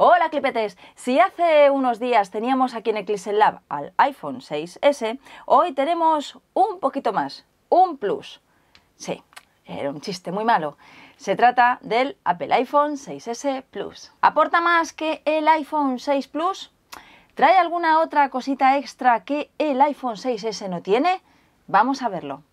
Hola clipetes, si hace unos días teníamos aquí en Eclipse Lab al iPhone 6S, hoy tenemos un poquito más, un plus. Sí, era un chiste muy malo. Se trata del Apple iPhone 6S Plus. ¿Aporta más que el iPhone 6 Plus? ¿Trae alguna otra cosita extra que el iPhone 6S no tiene? Vamos a verlo.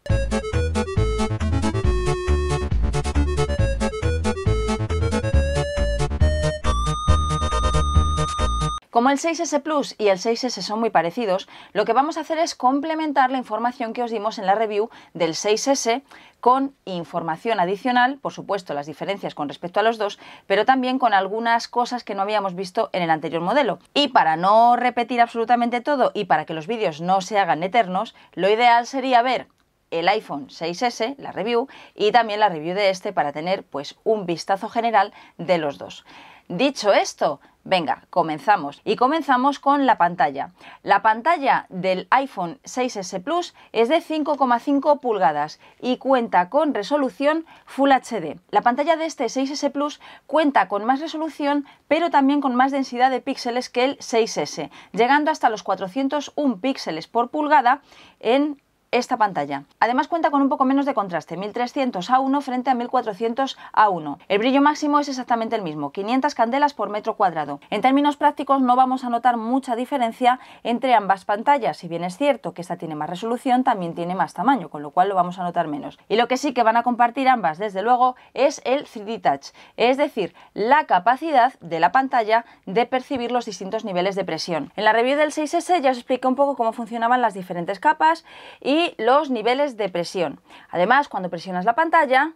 Como el 6S Plus y el 6S son muy parecidos, lo que vamos a hacer es complementar la información que os dimos en la review del 6S con información adicional, por supuesto las diferencias con respecto a los dos, pero también con algunas cosas que no habíamos visto en el anterior modelo. Y para no repetir absolutamente todo y para que los vídeos no se hagan eternos, lo ideal sería ver el iPhone 6S, la review, y también la review de este para tener pues un vistazo general de los dos. Dicho esto, venga, comenzamos. Y comenzamos con la pantalla. La pantalla del iPhone 6S Plus es de 5,5 pulgadas y cuenta con resolución Full HD. La pantalla de este 6S Plus cuenta con más resolución, pero también con más densidad de píxeles que el 6S, llegando hasta los 401 píxeles por pulgada en esta pantalla. Además cuenta con un poco menos de contraste, 1300 A1 frente a 1400 A1. El brillo máximo es exactamente el mismo, 500 candelas por metro cuadrado. En términos prácticos no vamos a notar mucha diferencia entre ambas pantallas, si bien es cierto que esta tiene más resolución, también tiene más tamaño, con lo cual lo vamos a notar menos. Y lo que sí que van a compartir ambas, desde luego, es el 3D Touch, es decir, la capacidad de la pantalla de percibir los distintos niveles de presión. En la review del 6S ya os expliqué un poco cómo funcionaban las diferentes capas y los niveles de presión. Además, cuando presionas la pantalla,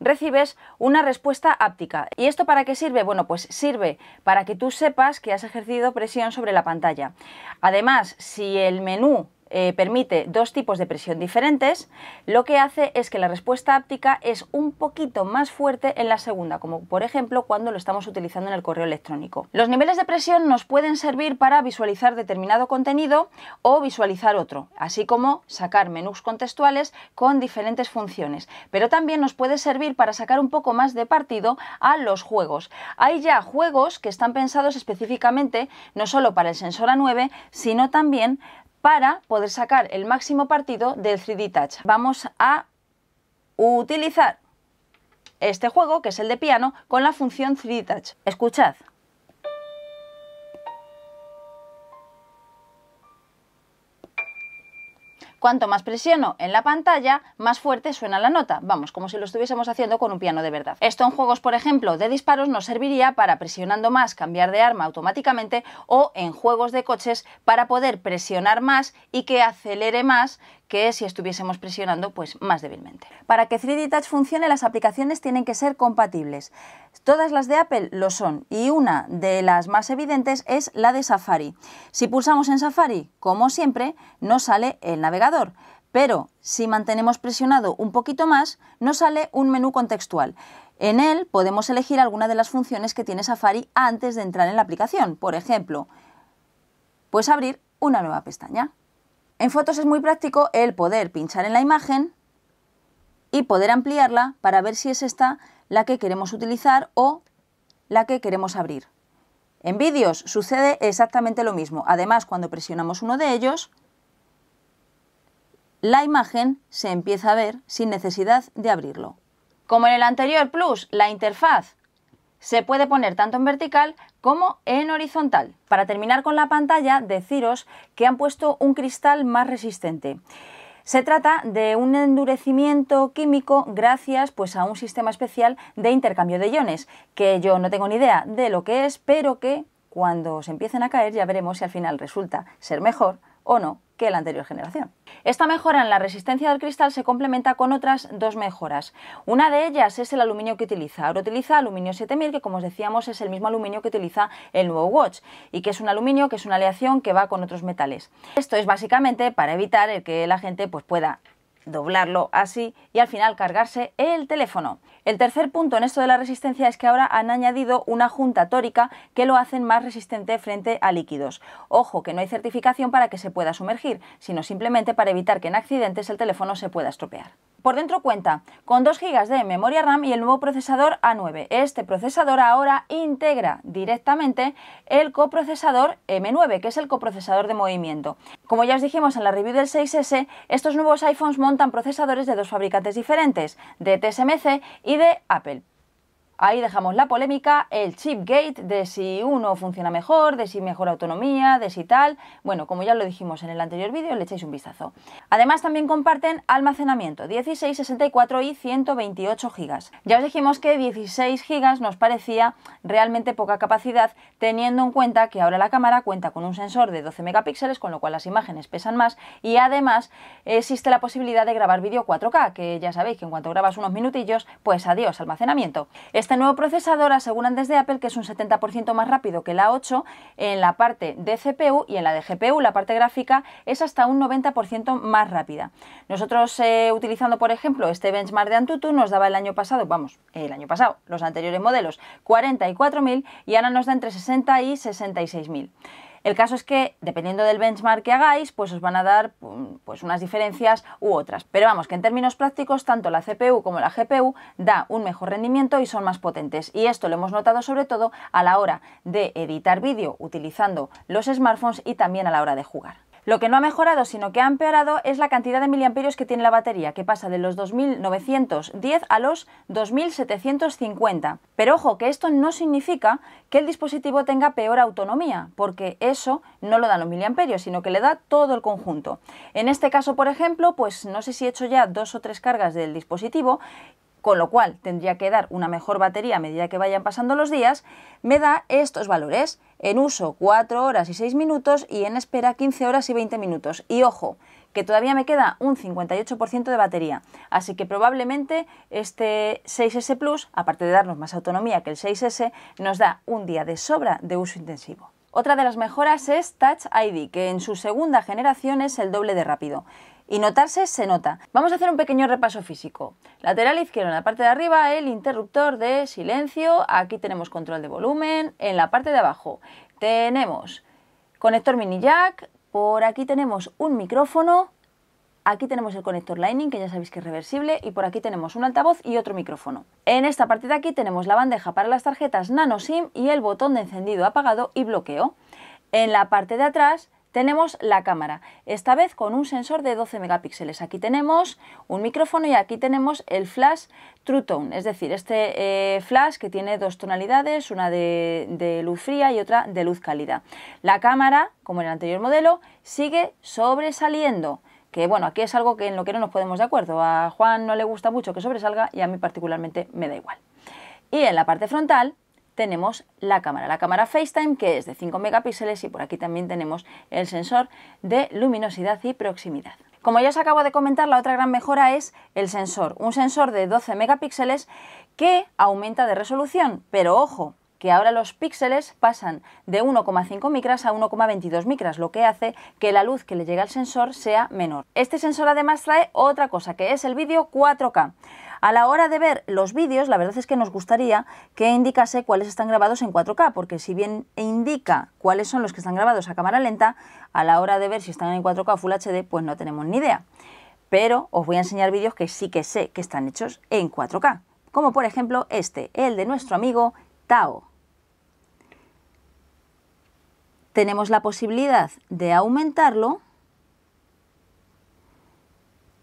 recibes una respuesta áptica. ¿Y esto para qué sirve? Bueno, pues sirve para que tú sepas que has ejercido presión sobre la pantalla. Además, si el menú eh, permite dos tipos de presión diferentes, lo que hace es que la respuesta áptica es un poquito más fuerte en la segunda, como por ejemplo cuando lo estamos utilizando en el correo electrónico. Los niveles de presión nos pueden servir para visualizar determinado contenido o visualizar otro, así como sacar menús contextuales con diferentes funciones, pero también nos puede servir para sacar un poco más de partido a los juegos. Hay ya juegos que están pensados específicamente no solo para el sensor A9, sino también para poder sacar el máximo partido del 3D Touch. Vamos a utilizar este juego, que es el de piano, con la función 3D Touch. Escuchad. Cuanto más presiono en la pantalla, más fuerte suena la nota, vamos, como si lo estuviésemos haciendo con un piano de verdad. Esto en juegos, por ejemplo, de disparos nos serviría para presionando más cambiar de arma automáticamente o en juegos de coches para poder presionar más y que acelere más que si estuviésemos presionando pues más débilmente. Para que 3D Touch funcione las aplicaciones tienen que ser compatibles. Todas las de Apple lo son y una de las más evidentes es la de Safari. Si pulsamos en Safari, como siempre, no sale el navegador. Pero si mantenemos presionado un poquito más, nos sale un menú contextual. En él podemos elegir alguna de las funciones que tiene Safari antes de entrar en la aplicación. Por ejemplo, puedes abrir una nueva pestaña. En fotos es muy práctico el poder pinchar en la imagen y poder ampliarla para ver si es esta la que queremos utilizar o la que queremos abrir. En vídeos sucede exactamente lo mismo. Además, cuando presionamos uno de ellos, la imagen se empieza a ver sin necesidad de abrirlo. Como en el anterior Plus, la interfaz se puede poner tanto en vertical como en horizontal. Para terminar con la pantalla, deciros que han puesto un cristal más resistente. Se trata de un endurecimiento químico gracias pues, a un sistema especial de intercambio de iones, que yo no tengo ni idea de lo que es, pero que cuando se empiecen a caer ya veremos si al final resulta ser mejor o no que la anterior generación. Esta mejora en la resistencia del cristal se complementa con otras dos mejoras. Una de ellas es el aluminio que utiliza. Ahora utiliza aluminio 7000, que como os decíamos es el mismo aluminio que utiliza el nuevo Watch, y que es un aluminio que es una aleación que va con otros metales. Esto es básicamente para evitar el que la gente pues, pueda doblarlo así y al final cargarse el teléfono. El tercer punto en esto de la resistencia es que ahora han añadido una junta tórica que lo hacen más resistente frente a líquidos. Ojo que no hay certificación para que se pueda sumergir, sino simplemente para evitar que en accidentes el teléfono se pueda estropear. Por dentro cuenta con 2 GB de memoria RAM y el nuevo procesador A9. Este procesador ahora integra directamente el coprocesador M9, que es el coprocesador de movimiento. Como ya os dijimos en la review del 6S, estos nuevos iPhones montan procesadores de dos fabricantes diferentes, de TSMC y de Apple. Ahí dejamos la polémica, el chip gate, de si uno funciona mejor, de si mejor autonomía, de si tal. Bueno, como ya lo dijimos en el anterior vídeo, le echéis un vistazo. Además, también comparten almacenamiento, 16, 64 y 128 gigas. Ya os dijimos que 16 gigas nos parecía realmente poca capacidad, teniendo en cuenta que ahora la cámara cuenta con un sensor de 12 megapíxeles, con lo cual las imágenes pesan más. Y además, existe la posibilidad de grabar vídeo 4K, que ya sabéis que en cuanto grabas unos minutillos, pues adiós, almacenamiento. Este nuevo procesador aseguran desde Apple que es un 70% más rápido que la 8 en la parte de CPU y en la de GPU, la parte gráfica, es hasta un 90% más rápida. Nosotros eh, utilizando, por ejemplo, este benchmark de Antutu nos daba el año pasado, vamos, el año pasado, los anteriores modelos, 44.000 y ahora nos da entre 60 y 66.000. El caso es que, dependiendo del benchmark que hagáis, pues os van a dar mm, pues, unas diferencias u otras. Pero vamos, que en términos prácticos, tanto la CPU como la GPU da un mejor rendimiento y son más potentes. Y esto lo hemos notado sobre todo a la hora de editar vídeo utilizando los smartphones y también a la hora de jugar. Lo que no ha mejorado, sino que ha empeorado, es la cantidad de miliamperios que tiene la batería, que pasa de los 2.910 a los 2.750. Pero ojo, que esto no significa que el dispositivo tenga peor autonomía, porque eso no lo dan los miliamperios, sino que le da todo el conjunto. En este caso, por ejemplo, pues no sé si he hecho ya dos o tres cargas del dispositivo con lo cual tendría que dar una mejor batería a medida que vayan pasando los días, me da estos valores. En uso 4 horas y 6 minutos y en espera 15 horas y 20 minutos. Y ojo, que todavía me queda un 58% de batería. Así que probablemente este 6S Plus, aparte de darnos más autonomía que el 6S, nos da un día de sobra de uso intensivo. Otra de las mejoras es Touch ID, que en su segunda generación es el doble de rápido. Y notarse se nota. Vamos a hacer un pequeño repaso físico. Lateral izquierdo, en la parte de arriba, el interruptor de silencio. Aquí tenemos control de volumen. En la parte de abajo tenemos conector mini jack. Por aquí tenemos un micrófono. Aquí tenemos el conector Lightning, que ya sabéis que es reversible, y por aquí tenemos un altavoz y otro micrófono. En esta parte de aquí tenemos la bandeja para las tarjetas nano SIM y el botón de encendido, apagado y bloqueo. En la parte de atrás tenemos la cámara, esta vez con un sensor de 12 megapíxeles. Aquí tenemos un micrófono y aquí tenemos el flash True Tone, es decir, este eh, flash que tiene dos tonalidades, una de, luz fría y otra de luz cálida. La cámara, como en el anterior modelo, sigue sobresaliendo que bueno, aquí es algo que en lo que no nos podemos de acuerdo. A Juan no le gusta mucho que sobresalga y a mí particularmente me da igual. Y en la parte frontal tenemos la cámara, la cámara FaceTime que es de 5 megapíxeles y por aquí también tenemos el sensor de luminosidad y proximidad. Como ya os acabo de comentar, la otra gran mejora es el sensor, un sensor de 12 megapíxeles que aumenta de resolución, pero ojo, que ahora los píxeles pasan de 1,5 micras a 1,22 micras, lo que hace que la luz que le llega al sensor sea menor. Este sensor además trae otra cosa, que es el vídeo 4K. A la hora de ver los vídeos, la verdad es que nos gustaría que indicase cuáles están grabados en 4K, porque si bien indica cuáles son los que están grabados a cámara lenta, a la hora de ver si están en 4K o Full HD, pues no tenemos ni idea. Pero os voy a enseñar vídeos que sí que sé que están hechos en 4K, como por ejemplo este, el de nuestro amigo Tao. Tenemos la posibilidad de aumentarlo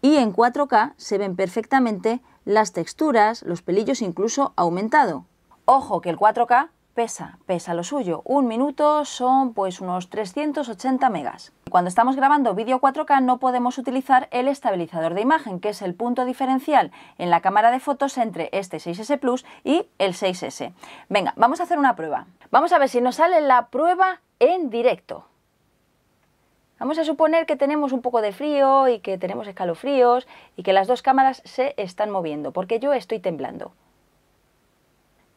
y en 4K se ven perfectamente las texturas, los pelillos incluso aumentado. Ojo que el 4K pesa, pesa lo suyo. Un minuto son pues unos 380 megas. Cuando estamos grabando vídeo 4K no podemos utilizar el estabilizador de imagen, que es el punto diferencial en la cámara de fotos entre este 6S Plus y el 6S. Venga, vamos a hacer una prueba. Vamos a ver si nos sale la prueba en directo. Vamos a suponer que tenemos un poco de frío y que tenemos escalofríos y que las dos cámaras se están moviendo, porque yo estoy temblando.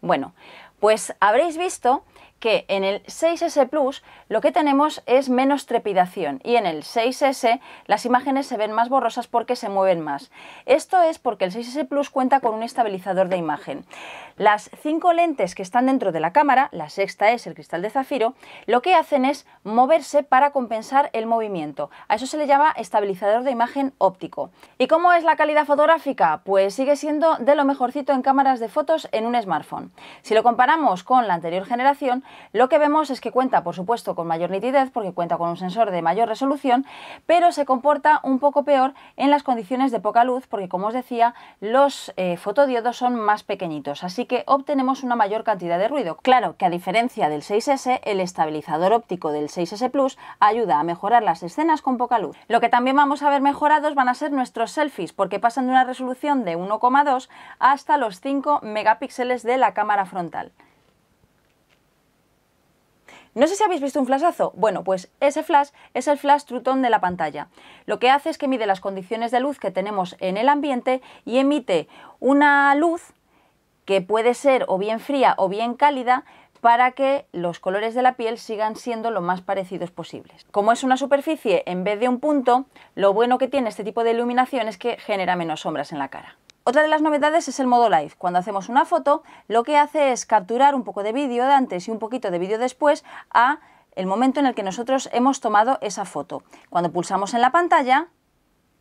Bueno, pues habréis visto que en el 6S Plus lo que tenemos es menos trepidación y en el 6S las imágenes se ven más borrosas porque se mueven más. Esto es porque el 6S Plus cuenta con un estabilizador de imagen. Las cinco lentes que están dentro de la cámara, la sexta es el cristal de zafiro, lo que hacen es moverse para compensar el movimiento. A eso se le llama estabilizador de imagen óptico. ¿Y cómo es la calidad fotográfica? Pues sigue siendo de lo mejorcito en cámaras de fotos en un smartphone. Si lo comparamos con la anterior generación, lo que vemos es que cuenta, por supuesto, con mayor nitidez porque cuenta con un sensor de mayor resolución, pero se comporta un poco peor en las condiciones de poca luz porque, como os decía, los eh, fotodiodos son más pequeñitos, así que obtenemos una mayor cantidad de ruido. Claro que a diferencia del 6S, el estabilizador óptico del 6S Plus ayuda a mejorar las escenas con poca luz. Lo que también vamos a ver mejorados van a ser nuestros selfies porque pasan de una resolución de 1,2 hasta los 5 megapíxeles de la cámara frontal. No sé si habéis visto un flashazo. Bueno, pues ese flash es el flash trutón de la pantalla. Lo que hace es que mide las condiciones de luz que tenemos en el ambiente y emite una luz que puede ser o bien fría o bien cálida para que los colores de la piel sigan siendo lo más parecidos posibles. Como es una superficie en vez de un punto, lo bueno que tiene este tipo de iluminación es que genera menos sombras en la cara. Otra de las novedades es el modo live. Cuando hacemos una foto, lo que hace es capturar un poco de vídeo de antes y un poquito de vídeo después a el momento en el que nosotros hemos tomado esa foto. Cuando pulsamos en la pantalla,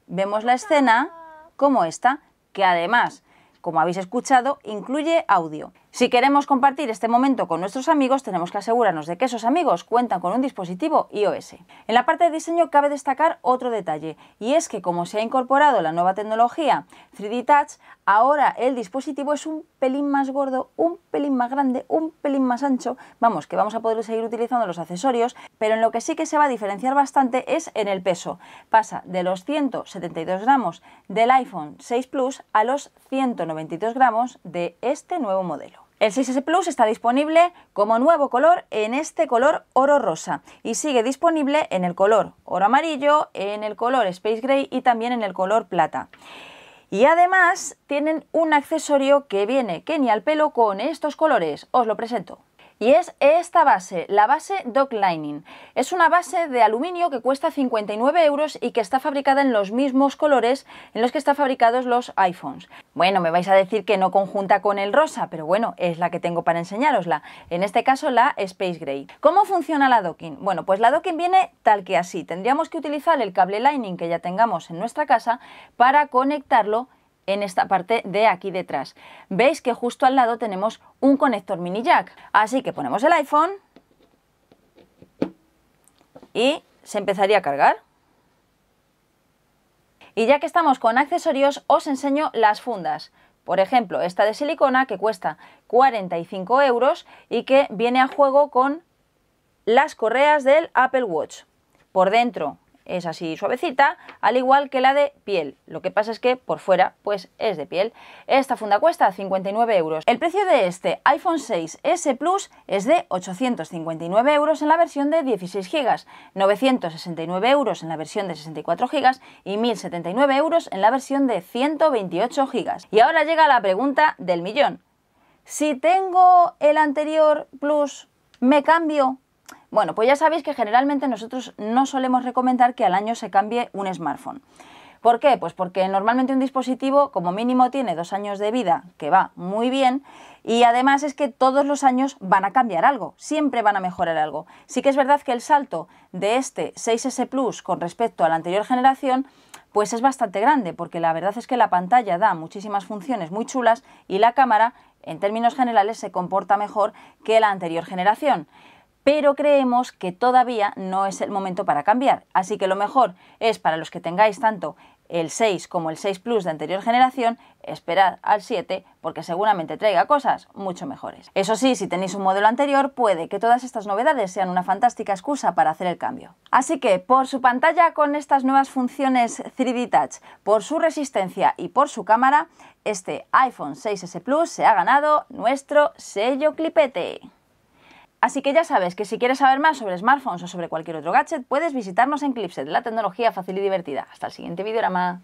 vemos la escena como esta, que además, como habéis escuchado, incluye audio. Si queremos compartir este momento con nuestros amigos, tenemos que asegurarnos de que esos amigos cuentan con un dispositivo iOS. En la parte de diseño cabe destacar otro detalle, y es que como se ha incorporado la nueva tecnología 3D Touch, ahora el dispositivo es un pelín más gordo, un pelín más grande, un pelín más ancho, vamos, que vamos a poder seguir utilizando los accesorios, pero en lo que sí que se va a diferenciar bastante es en el peso. Pasa de los 172 gramos del iPhone 6 Plus a los 192 gramos de este nuevo modelo. El 6S Plus está disponible como nuevo color en este color oro rosa y sigue disponible en el color oro amarillo, en el color Space Gray y también en el color plata. Y además tienen un accesorio que viene que ni al pelo con estos colores. Os lo presento. Y es esta base, la base Dock Lining. Es una base de aluminio que cuesta 59 euros y que está fabricada en los mismos colores en los que están fabricados los iPhones. Bueno, me vais a decir que no conjunta con el rosa, pero bueno, es la que tengo para enseñarosla. En este caso la Space Gray. ¿Cómo funciona la docking? Bueno, pues la docking viene tal que así. Tendríamos que utilizar el cable Lining que ya tengamos en nuestra casa para conectarlo en esta parte de aquí detrás. Veis que justo al lado tenemos un conector mini jack. Así que ponemos el iPhone y se empezaría a cargar. Y ya que estamos con accesorios, os enseño las fundas. Por ejemplo, esta de silicona que cuesta 45 euros y que viene a juego con las correas del Apple Watch. Por dentro es así suavecita, al igual que la de piel. Lo que pasa es que por fuera pues es de piel. Esta funda cuesta 59 euros. El precio de este iPhone 6S Plus es de 859 euros en la versión de 16 GB, 969 euros en la versión de 64 GB y 1079 euros en la versión de 128 GB. Y ahora llega la pregunta del millón. Si tengo el anterior Plus, ¿me cambio bueno, pues ya sabéis que generalmente nosotros no solemos recomendar que al año se cambie un smartphone. ¿Por qué? Pues porque normalmente un dispositivo como mínimo tiene dos años de vida, que va muy bien, y además es que todos los años van a cambiar algo, siempre van a mejorar algo. Sí que es verdad que el salto de este 6S Plus con respecto a la anterior generación, pues es bastante grande, porque la verdad es que la pantalla da muchísimas funciones muy chulas y la cámara, en términos generales, se comporta mejor que la anterior generación pero creemos que todavía no es el momento para cambiar. Así que lo mejor es para los que tengáis tanto el 6 como el 6 Plus de anterior generación, esperar al 7 porque seguramente traiga cosas mucho mejores. Eso sí, si tenéis un modelo anterior, puede que todas estas novedades sean una fantástica excusa para hacer el cambio. Así que, por su pantalla con estas nuevas funciones 3D Touch, por su resistencia y por su cámara, este iPhone 6S Plus se ha ganado nuestro sello clipete. Así que ya sabes que si quieres saber más sobre smartphones o sobre cualquier otro gadget, puedes visitarnos en Clipset, la tecnología fácil y divertida. Hasta el siguiente videorama.